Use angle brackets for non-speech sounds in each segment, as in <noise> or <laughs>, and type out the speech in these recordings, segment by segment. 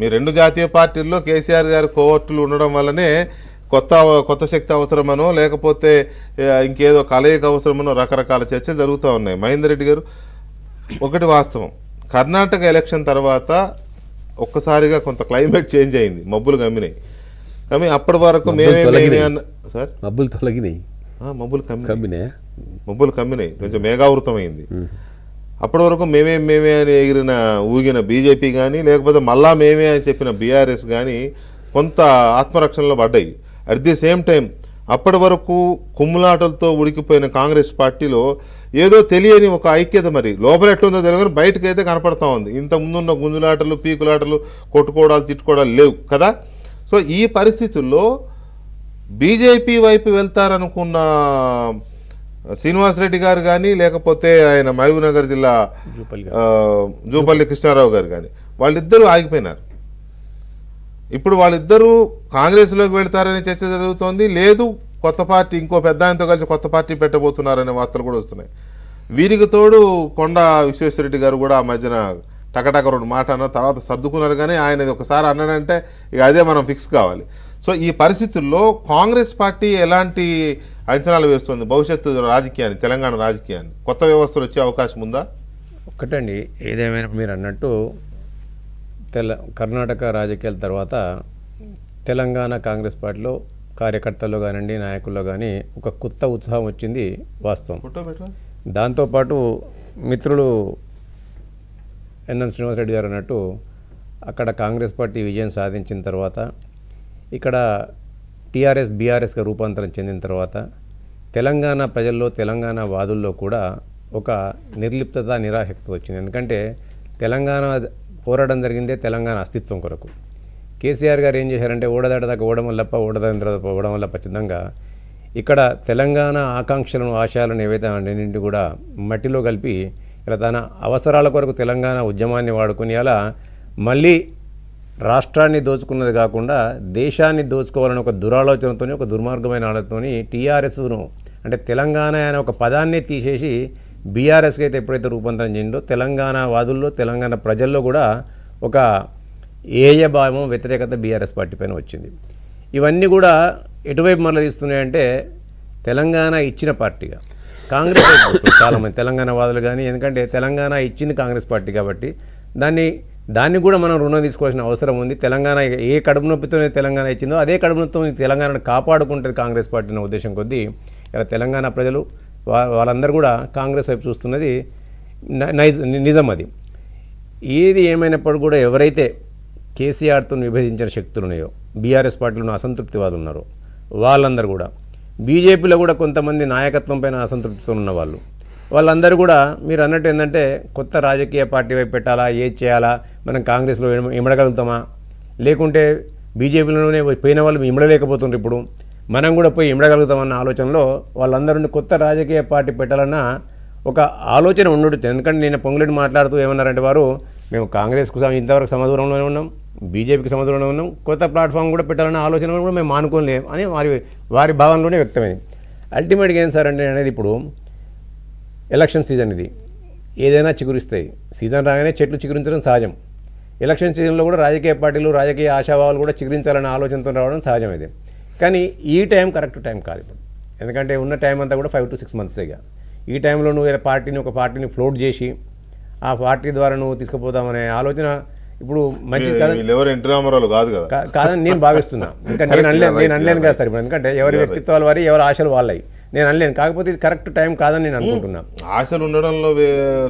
మీ రెండు జాతీయ పార్టీల్లో కేసీఆర్ గారి కోవర్టులు ఉండడం వల్లనే కొత్త కొత్త శక్తి అవసరమనో లేకపోతే ఇంకేదో కలయిక అవసరమనో రకరకాల చర్చలు జరుగుతూ ఉన్నాయి మహేందర్ రెడ్డి గారు ఒకటి వాస్తవం కర్ణాటక ఎలక్షన్ తర్వాత ఒక్కసారిగా కొంత క్లైమేట్ చేంజ్ అయింది మబ్బులు కమ్మినాయి కానీ అప్పటి వరకు మేమే సార్ మబ్బులు తొలగినాయి మబ్బులు కమ్మినాయి మబ్బులు కమ్మినాయి కొంచెం మేఘావృతం అయింది అప్పటి వరకు మేమే మేమే అని ఎగిరిన ఊగిన బీజేపీ కానీ లేకపోతే మళ్ళా మేమే అని చెప్పిన బీఆర్ఎస్ కానీ కొంత ఆత్మరక్షణలో పడ్డాయి అట్ ది సేమ్ టైం అప్పటి వరకు కుమ్ములాటలతో ఉడికిపోయిన కాంగ్రెస్ పార్టీలో ఏదో తెలియని ఒక ఐక్యత మరి లోపల ఎట్లుందో తెలియదు బయటకైతే కనపడతా ఉంది ముందున్న గుంజులాటలు పీకులాటలు కొట్టుకోవడాలు తిట్టుకోవడాలు లేవు కదా సో ఈ పరిస్థితుల్లో బీజేపీ వైపు వెళ్తారనుకున్న శ్రీనివాసరెడ్డి గారు కానీ లేకపోతే ఆయన మహబూబ్నగర్ జిల్లా జూపల్లి కృష్ణారావు గారు కానీ వాళ్ళిద్దరూ ఆగిపోయినారు ఇప్పుడు వాళ్ళిద్దరూ కాంగ్రెస్లోకి వెళ్తారనే చర్చ జరుగుతోంది లేదు కొత్త పార్టీ ఇంకో పెద్ద ఆయనతో కలిసి కొత్త పార్టీ పెట్టబోతున్నారనే వార్తలు కూడా వస్తున్నాయి వీరికి తోడు కొండ విశ్వేశ్వరరెడ్డి గారు కూడా ఆ మధ్యన టకటక రెండు మాట అన్న తర్వాత సర్దుకున్నారు కానీ ఆయన ఒకసారి అన్నాడంటే ఇక అదే మనం ఫిక్స్ కావాలి సో ఈ పరిస్థితుల్లో కాంగ్రెస్ పార్టీ ఎలాంటి అంచనాలు వేస్తుంది భవిష్యత్తు రాజకీయాన్ని తెలంగాణ రాజకీయాన్ని కొత్త వ్యవస్థలు వచ్చే అవకాశం ఉందా ఒకటండి ఏదేమైనా మీరు అన్నట్టు తెల కర్ణాటక రాజకీయాల తర్వాత తెలంగాణ కాంగ్రెస్ పార్టీలో కార్యకర్తలు కానివ్వండి నాయకుల్లో కానీ ఒక కొత్త ఉత్సాహం వచ్చింది వాస్తవం దాంతోపాటు మిత్రులు ఎన్ఎన్ శ్రీనివాసరెడ్డి గారు అన్నట్టు అక్కడ కాంగ్రెస్ పార్టీ విజయం సాధించిన తర్వాత ఇక్కడ టీఆర్ఎస్ బీఆర్ఎస్గా రూపాంతరం చెందిన తర్వాత తెలంగాణ ప్రజల్లో తెలంగాణ వాదుల్లో కూడా ఒక నిర్లిప్తత నిరాశక్తి వచ్చింది ఎందుకంటే తెలంగాణ పోరాడం జరిగిందే తెలంగాణ అస్తిత్వం కొరకు కేసీఆర్ గారు ఏం చేశారంటే ఓడదాటదాకా ఓడమల్లప్ప ఓడదంద్రదప్ప వల్ల ఖచ్చితంగా ఇక్కడ తెలంగాణ ఆకాంక్షలను ఆశయాలను ఏవైతే అన్నింటినీ కూడా మట్టిలో కలిపి ఇలా తన అవసరాల కొరకు తెలంగాణ ఉద్యమాన్ని వాడుకుని అలా మళ్ళీ రాష్ట్రాన్ని దోచుకున్నది కాకుండా దేశాన్ని దోచుకోవాలని ఒక దురాలోచనతో ఒక దుర్మార్గమైన ఆలోచనతోని టీఆర్ఎస్ను అంటే తెలంగాణ అనే ఒక పదాన్ని తీసేసి బీఆర్ఎస్కి అయితే ఎప్పుడైతే రూపాంతరం చేయండో తెలంగాణ వాదుల్లో తెలంగాణ ప్రజల్లో కూడా ఒక ఏయ భావం వ్యతిరేకత బీఆర్ఎస్ పార్టీ పైన వచ్చింది ఇవన్నీ కూడా ఎటువైపు మరల తీస్తున్నాయంటే తెలంగాణ ఇచ్చిన పార్టీగా కాంగ్రెస్ చాలామంది తెలంగాణ వాదులు కానీ ఎందుకంటే తెలంగాణ ఇచ్చింది కాంగ్రెస్ పార్టీ కాబట్టి దాన్ని దాన్ని కూడా మనం రుణం తీసుకోవాల్సిన అవసరం ఉంది తెలంగాణ ఏ కడుపు నొప్పితోనే తెలంగాణ ఇచ్చిందో అదే కడుపు నొప్పితో తెలంగాణను కాపాడుకుంటుంది కాంగ్రెస్ పార్టీ అనే ఉద్దేశం కొద్దీ ఇలా తెలంగాణ ప్రజలు వాళ్ళందరూ కూడా కాంగ్రెస్ వైపు చూస్తున్నది నిజం అది ఏది ఏమైనప్పుడు కూడా ఎవరైతే కేసీఆర్తో విభజించిన శక్తులు ఉన్నాయో బీఆర్ఎస్ పార్టీలో అసంతృప్తివాదులు ఉన్నారో వాళ్ళందరూ కూడా బీజేపీలో కూడా కొంతమంది నాయకత్వం పైన అసంతృప్తితో ఉన్నవాళ్ళు వాళ్ళందరూ కూడా మీరు అన్నట్టు ఏంటంటే కొత్త రాజకీయ పార్టీ వైపు పెట్టాలా ఏది చేయాలా మనం కాంగ్రెస్లో ఇమడగలుగుతామా లేకుంటే బీజేపీలోనే పోయిన వాళ్ళు ఇమడలేకపోతున్నారు ఇప్పుడు మనం కూడా పోయి ఇమడగలుగుతామన్న ఆలోచనలో వాళ్ళందరూ కొత్త రాజకీయ పార్టీ పెట్టాలన్న ఒక ఆలోచన ఉండొచ్చు ఎందుకంటే నేను పొంగులేని మాట్లాడుతూ ఏమన్నారంటే వారు మేము కాంగ్రెస్కు ఇంతవరకు సమదూరంలోనే ఉన్నాం బీజేపీకి సమదూరంలో ఉన్నాం కొత్త ప్లాట్ఫామ్ కూడా పెట్టాలన్న ఆలోచన కూడా మేము మానుకోలేం అని వారి వారి భావనలోనే వ్యక్తమైంది అల్టిమేట్గా ఏం సార్ అంటే అనేది ఇప్పుడు ఎలక్షన్ సీజన్ ఇది ఏదైనా చిగురిస్తాయి సీజన్ రాగానే చెట్లు చిగురించడం సహజం ఎలక్షన్ సీజన్లో కూడా రాజకీయ పార్టీలు రాజకీయ ఆశాభావాలు కూడా చిగురించాలనే ఆలోచనతో రావడం సహజం ఇది కానీ ఈ టైం కరెక్ట్ టైం కాదు ఇప్పుడు ఎందుకంటే ఉన్న టైం అంతా కూడా ఫైవ్ టు సిక్స్ మంత్సేగా ఈ టైంలో నువ్వు పార్టీని ఒక పార్టీని ఫ్లోట్ చేసి ఆ పార్టీ ద్వారా నువ్వు తీసుకుపోతామనే ఆలోచన ఇప్పుడు మంచి కాదు కాదని నేను భావిస్తున్నా ఇంకా నేను అనలేను <laughs> నేను అనలేను కదా సార్ ఇప్పుడు ఎందుకంటే ఎవరి <laughs> వ్యక్తిత్వాలు వారి ఎవరి ఆశలు వాళ్ళవి నేను అనలేను కాకపోతే ఇది కరెక్ట్ టైం కాదని నేను అనుకుంటున్నాను ఆశలు ఉండడంలో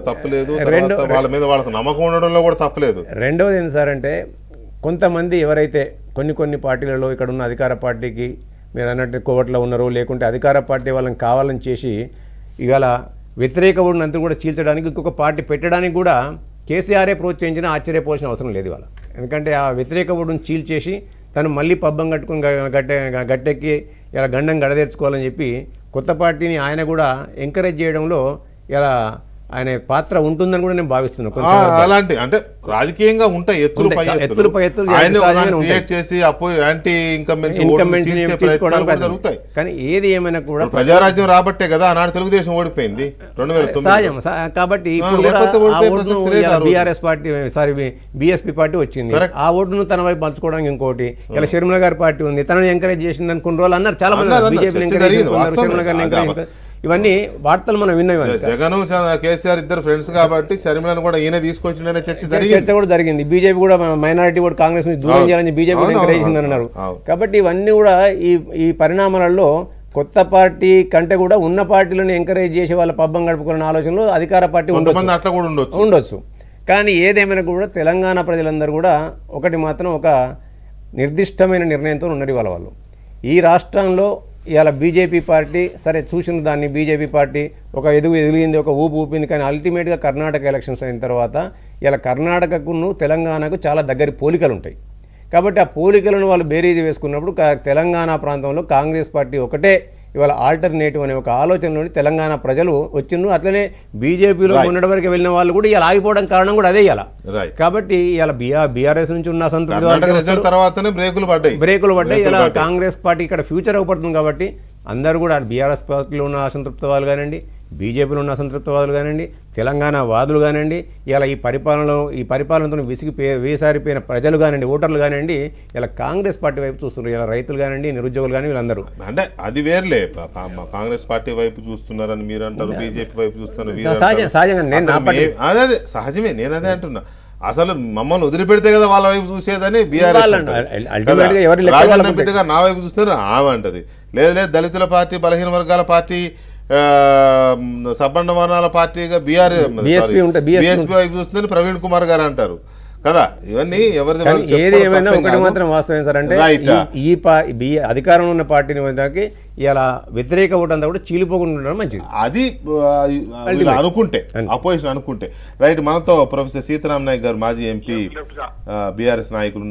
తప్పలేదు వాళ్ళ మీద వాళ్ళకు నమ్మకం ఉండడంలో కూడా తప్పలేదు రెండవది ఏంటి సార్ అంటే కొంతమంది ఎవరైతే కొన్ని కొన్ని పార్టీలలో ఇక్కడ ఉన్న అధికార పార్టీకి మీరు అన్నట్టు కోవట్లో ఉన్నారు లేకుంటే అధికార పార్టీ వాళ్ళని కావాలని చేసి ఇవాళ వ్యతిరేక ఓడినంతా కూడా చీల్చడానికి ఇంకొక పార్టీ పెట్టడానికి కూడా కేసీఆరే ప్రోత్సహించినా ఆశ్చర్యపోవాల్సిన అవసరం లేదు ఇవాళ ఎందుకంటే ఆ వ్యతిరేక ఓడిని చీల్చేసి తను మళ్ళీ పబ్బం కట్టుకుని గట్టె గట్టెక్కి ఇలా గండం గడదేర్చుకోవాలని చెప్పి కొత్త పార్టీని ఆయన కూడా ఎంకరేజ్ చేయడంలో ఇలా ఆయన పాత్ర ఉంటుందని కూడా నేను భావిస్తున్నాను అలాంటి అంటే రాజకీయంగా ఉంటాయి ఎత్తులు పై ఎత్తులు పై ఎత్తులు చేసి జరుగుతాయి కానీ ఏది ఏమైనా కూడా ప్రజారాజ్యం రాబట్టే కదా ఆనాడు తెలుగుదేశం ఓడిపోయింది రెండు వేల కాబట్టి BRS party sorry BSP party వచ్చింది ఆ ఓటును తన వైపు పంచుకోవడానికి ఇంకోటి ఇలా షర్మిల గారి పార్టీ ఉంది తనని ఎంకరేజ్ చేసిందని కొన్ని రోజులు అన్నారు చాలా మంది బీజేపీ ఎంకరేజ్ షర్మిల గారిని ఎంకరేజ్ ఇవన్నీ వార్తలు మనం విన్నాం జగన్ కేసీఆర్ ఇద్దరు ఫ్రెండ్స్ కాబట్టి షర్మిలను కూడా ఈయన తీసుకొచ్చిన చర్చ చర్చ కూడా జరిగింది బీజేపీ కూడా మైనారిటీ కూడా కాంగ్రెస్ నుంచి దూరం చేయాలని బీజేపీ ఎంకరేజ్ అన్నారు కాబట్టి ఇవన్నీ కూడా ఈ ఈ పరిణామాలలో కొత్త పార్టీ కంటే కూడా ఉన్న పార్టీలను ఎంకరేజ్ చేసి వాళ్ళ పబ్బం గడుపుకున్న ఆలోచనలు అధికార పార్టీ ఉండొచ్చు కూడా ఉండొచ్చు కానీ ఏదేమైనా కూడా తెలంగాణ ప్రజలందరూ కూడా ఒకటి మాత్రం ఒక నిర్దిష్టమైన నిర్ణయంతో ఉన్నది వాళ్ళ వాళ్ళు ఈ రాష్ట్రంలో ఇవాళ బీజేపీ పార్టీ సరే చూసిన దాన్ని బీజేపీ పార్టీ ఒక ఎదుగు ఎదిగింది ఒక ఊపు ఊపింది కానీ అల్టిమేట్గా కర్ణాటక ఎలక్షన్స్ అయిన తర్వాత ఇలా కర్ణాటకకును తెలంగాణకు చాలా దగ్గర పోలికలు ఉంటాయి కాబట్టి ఆ పోలికలను వాళ్ళు బేరీజ్ వేసుకున్నప్పుడు తెలంగాణ ప్రాంతంలో కాంగ్రెస్ పార్టీ ఒకటే ఇవాళ ఆల్టర్నేటివ్ అనే ఒక ఆలోచనలోని తెలంగాణ ప్రజలు వచ్చిండ్రు అట్లనే బీజేపీలో ఉన్నటి వరకు వెళ్ళిన వాళ్ళు కూడా ఇలా ఆగిపోవడం కారణం కూడా అదే ఇలా కాబట్టి ఇలా బీఆర్ బీఆర్ఎస్ నుంచి ఉన్న అసంతృప్తి బ్రేకులు పడ్డాయి బ్రేకులు పడ్డాయి ఇలా కాంగ్రెస్ పార్టీ ఇక్కడ ఫ్యూచర్ అవ్వబడుతుంది కాబట్టి అందరూ కూడా బీఆర్ఎస్ పార్టీలో ఉన్న అసంతృప్త వాళ్ళు కానివ్వండి బీజేపీలో ఉన్న అసంతృప్తవాదులు కానివ్వండి తెలంగాణ వాదులు కానివ్వండి ఇలా ఈ పరిపాలనలో ఈ పరిపాలనతో విసిగి వేసారిపోయిన ప్రజలు కానివ్వండి ఓటర్లు కానివ్వండి ఇలా కాంగ్రెస్ పార్టీ వైపు చూస్తున్నారు ఇలా రైతులు కానివ్వండి నిరుద్యోగులు కానీ వీళ్ళందరూ అంటే అది వేర్లే కాంగ్రెస్ పార్టీ వైపు చూస్తున్నారని మీరు అంటారు బీజేపీ వైపు చూస్తున్నారు సహజంగా అదే సహజమే నేను అదే అంటున్నా అసలు మమ్మల్ని వదిలిపెడితే కదా వాళ్ళ వైపు చూసేదని బీఆర్ఎస్ నా వైపు చూస్తున్నారు ఆమె అంటది లేదు లేదు దళితుల పార్టీ బలహీన వర్గాల పార్టీ సబ్బండ వర్ణాల పార్టీగా బీఆర్ ప్రవీణ్ కుమార్ గారు అంటారు కదా ఇవన్నీ ఎవరి ఏది ఏమైనా ఒకటి మాత్రం వాస్తవం సార్ అంటే ఈ అధికారంలో ఉన్న పార్టీని పొందడానికి ఇలా వ్యతిరేక ఓటు అంతా కూడా చీలిపోకుండా ఉండడం మంచిది అది అనుకుంటే అపోజిషన్ అనుకుంటే రైట్ మనతో ప్రొఫెసర్ సీతారాం నాయక్ గారు మాజీ ఎంపీ బీఆర్ఎస్ నాయకులు